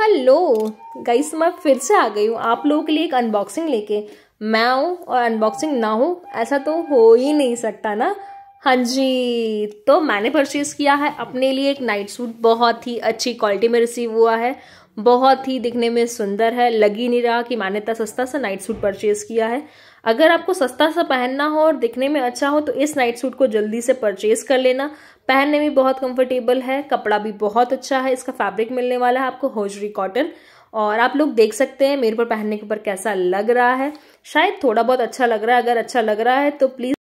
hello guys मैं फिर से आ गई हूँ आप लोगों के लिए एक अनबॉक्सिंग लेके मैं आऊँ और अनबॉक्सिंग ना हो ऐसा तो हो ही नहीं सकता ना हाँ जी तो मैंने परचेज किया है अपने लिए एक नाइट सूट बहुत ही अच्छी क्वालिटी में रिसीव हुआ है बहुत ही दिखने में सुंदर है लग ही नहीं रहा कि मैंने इतना सस्ता सा नाइट सूट परचेज किया है अगर आपको सस्ता सा पहनना हो और दिखने में अच्छा हो तो इस नाइट सूट को जल्दी से परचेज कर लेना पहनने में बहुत कंफर्टेबल है कपड़ा भी बहुत अच्छा है इसका फैब्रिक मिलने वाला है आपको होजरी कॉटन और आप लोग देख सकते हैं मेरे पर पहनने के ऊपर कैसा लग रहा है शायद थोड़ा बहुत अच्छा लग रहा है अगर अच्छा लग रहा है तो प्लीज़